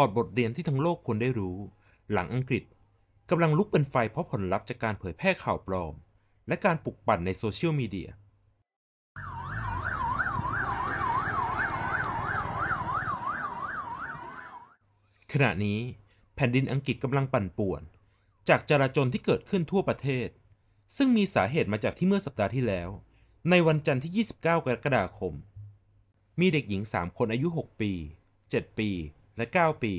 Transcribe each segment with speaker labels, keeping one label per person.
Speaker 1: อดบทเรียนที่ทั้งโลกควรได้รู้ หลังอังกฤษกำลังลุกเป็นไฟเพราะผลลัพธ์จากการเผยแพร่ข่าวปลอม และการปลุกปั่นในโซเชียลมีเดีย ขณะนี้แผ่นดินอังกฤษกำลังปั่นป่วน จากจราจรที่เกิดขึ้นทั่วประเทศ ซึ่งมีสาเหตุมาจากที่เมื่อสัปดาห์ที่แล้ว ในวันจันทร์ที่ 29 กรกฎาคม มีเด็กหญิง 3 คนอายุ 6 ปี 7 ปีและ 9 ปี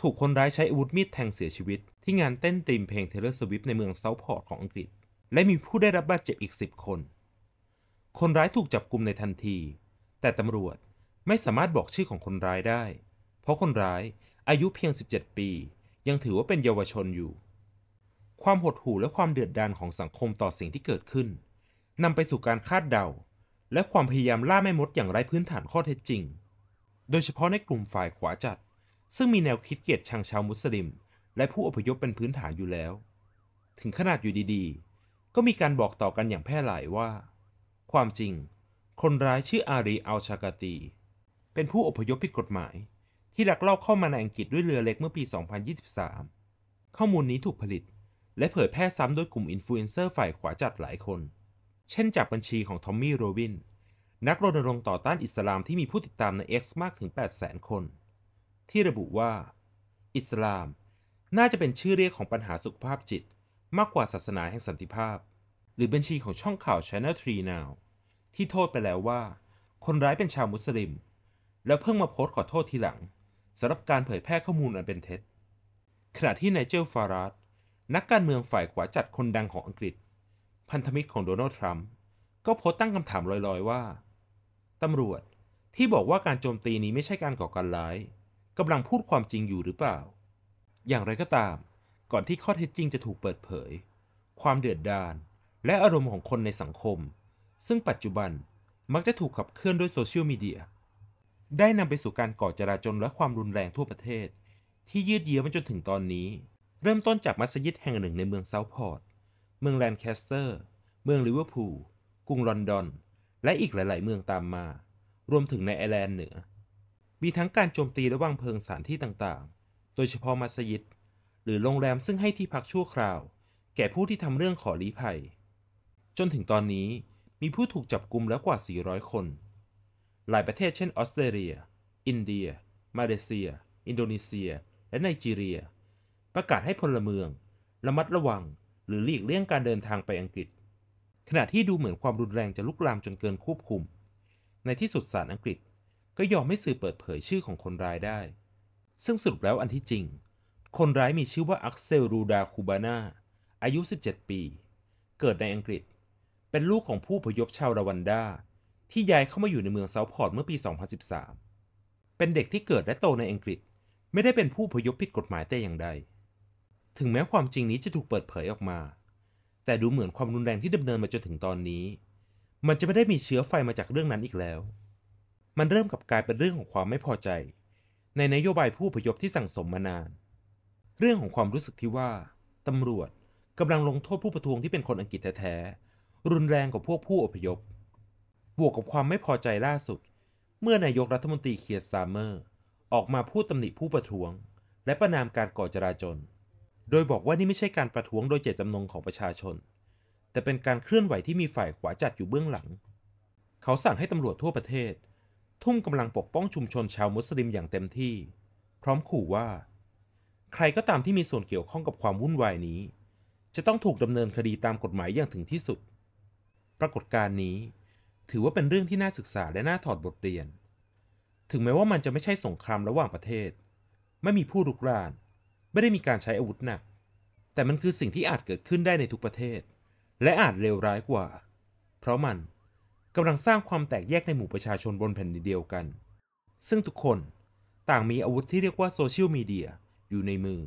Speaker 1: ถูกคนร้ายใช้อาวุธมีดแทงเสียชีวิต ที่งานเต้นตีมเพลงเทเลอร์สวิฟในเมืองเซาท์พอร์ตของอังกฤษ และมีผู้ได้รับบาดเจ็บอีก 10 คน คนร้ายถูกจับกลุมในทันที แต่ตำรวจไม่สามารถบอกชื่อของคนร้ายได้ เพราะคนร้ายอายุเพียง 17 ปี ยังถือว่าเป็นเยาวชนอยู่ ความหดหู่และความเดือดดาลของสังคมต่อสิ่งที่เกิดขึ้นนำไปสู่การคาดเดาและความพยายามล่าแม่มดอย่างไร้พื้นฐานข้อเท็จจริง โดยเฉพาะในกลุ่มฝ่ายขวาจัดซึ่งมีแนวคิดเกลียดชังชาวมุสลิม และผู้อพยพเป็นพื้นฐานอยู่แล้ว ถึงขนาดอยู่ดีๆ ก็มีการบอกต่อกันอย่างแพร่หลายว่า ความจริง คนร้ายชื่ออารีอัลชากาตี เป็นผู้อพยพผิดกฎหมาย ที่ลักลอบเข้ามาในอังกฤษด้วยเรือเล็กเมื่อปี 2023 ข้อมูลนี้ถูกผลิต และเผยแพร่ซ้ำโดยกลุ่มอินฟลูเอนเซอร์ฝ่ายขวาจัดหลายคน เช่นจากบัญชีของทอมมี่โรบิน นักรณรงค์ต่อต้านอิสลามที่มีผู้ติดตามใน X มากถึง 800,000 คนที่ระบุว่า อิสลาม น่าจะเป็นชื่อเรียกของปัญหาสุขภาพจิตมากกว่าศาสนาแห่งสันติภาพ หรือบัญชีของช่องข่าว Channel 3 Now ที่โทษไปแล้วว่า คนร้ายเป็นชาวมุสลิม แล้วเพิ่งมาโพสต์ขอโทษทีหลังสำหรับการเผยแพร่ข้อมูลอันเป็นเท็จขณะที่นายเจลฟารัสนักการเมืองฝ่ายขวาจัดคนดังของอังกฤษ พันธมิตรของโดนัลด์ทรัมป์ก็โพสต์ตั้งคำถามลอยๆว่าตำรวจที่บอกว่าการโจมตีนี้ไม่ใช่การก่อการร้ายกำลังพูดความจริงอยู่หรือเปล่า อย่างไรก็ตาม ก่อนที่ข้อเท็จจริงจะถูกเปิดเผย ความเดือดดาลและอารมณ์ของคนในสังคม ซึ่งปัจจุบันมักจะถูกขับเคลื่อนด้วยโซเชียลมีเดีย ได้นำไปสู่การก่อจราจนและความรุนแรงทั่วประเทศ ที่ยืดเยื้อมาจนถึงตอนนี้ เริ่มต้นจากมัสยิดแห่งหนึ่งในเมืองเซาท์พอร์ตเมืองแลนแคสเตอร์ เมืองลิเวอร์พูล กรุงลอนดอน และอีกหลาย ๆ เมืองตามมา รวมถึงในไอร์แลนด์เหนือมีทั้งการโจมตีและวางเพลิงสถานที่ต่างๆ โดยเฉพาะมัสยิด หรือโรงแรมซึ่งให้ที่พักชั่วคราว แก่ผู้ที่ทำเรื่องขอลี้ภัย จนถึงตอนนี้มีผู้ถูกจับกลุมแล้วกว่า 400 คน หลายประเทศเช่นออสเตรเลีย อินเดีย มาเลเซีย อินโดนีเซีย และไนจีเรีย ประกาศให้พลเมือง ระมัดระวังหรือหลีกเลี่ยงการเดินทางไปอังกฤษ ขณะที่ดูเหมือนความรุนแรงจะลุกลามจนเกินควบคุม ในที่สุดศาลอังกฤษก็ยอมไม่สื่อเปิดเผยชื่อของคนร้ายได้ ซึ่งสุดแล้วอันที่จริง คนร้ายมีชื่อว่าอักเซลรูดาคูบานาอายุ 17 ปี เกิดในอังกฤษ เป็นลูกของผู้พยพชาวรวันดา ที่ย้ายเข้ามาอยู่ในเมืองเซาพอร์ตเมื่อปี 2013 เป็นเด็กที่เกิดและโตในอังกฤษ ไม่ได้เป็นผู้พยพผิดกฎหมายแต่อย่างใด ถึงแม้ความจริงนี้จะถูกเปิดเผยออกมา แต่ดูเหมือนความรุนแรงที่ดำเนินมาจนถึงตอนนี้ มันจะไม่ได้มีเชื้อไฟมาจากเรื่องนั้นอีกแล้วมันเริ่มกับกลายเป็นเรื่องของความไม่พอใจ ในนโยบายผู้พยพที่สั่งสมมานาน เรื่องของความรู้สึกที่ว่าตำรวจกำลังลงโทษผู้ประท้วงที่เป็นคนอังกฤษแท้ๆรุนแรงกว่าพวกผู้อพยพ บวกกับความไม่พอใจล่าสุด เมื่อนายกรัฐมนตรีเคียร์ซามเมอร์ ออกมาพูดตำหนิผู้ประท้วง และประนามการก่อจราจนโดยบอกว่านี่ไม่ใช่การประท้วงโดยเจตจำนงของประชาชน แต่เป็นการเคลื่อนไหวที่มีฝ่ายขวาจัดอยู่เบื้องหลัง เขาสั่งให้ตำรวจทั่วประเทศทุ่มกำลังปกป้องชุมชนชาวมุสลิมอย่างเต็มที่ พร้อมขู่ว่า ใครก็ตามที่มีส่วนเกี่ยวข้องกับความวุ่นวายนี้ จะต้องถูกดำเนินคดีตามกฎหมายอย่างถึงที่สุด ปรากฏการณ์นี้ถือว่าเป็นเรื่องที่น่าศึกษาและน่าถอดบทเรียน ถึงแม้ว่ามันจะไม่ใช่สงครามระหว่างประเทศ ไม่มีผู้รุกราน ไม่ได้มีการใช้อาวุธหนัก แต่มันคือสิ่งที่อาจเกิดขึ้นได้ในทุกประเทศ และอาจเลวร้ายกว่า เพราะมันกำลังสร้างความแตกแยกในหมู่ประชาชนบนแผ่นดินเดียวกัน ซึ่งทุกคน ต่างมีอาวุธที่เรียกว่าโซเชียลมีเดียอยู่ในมือ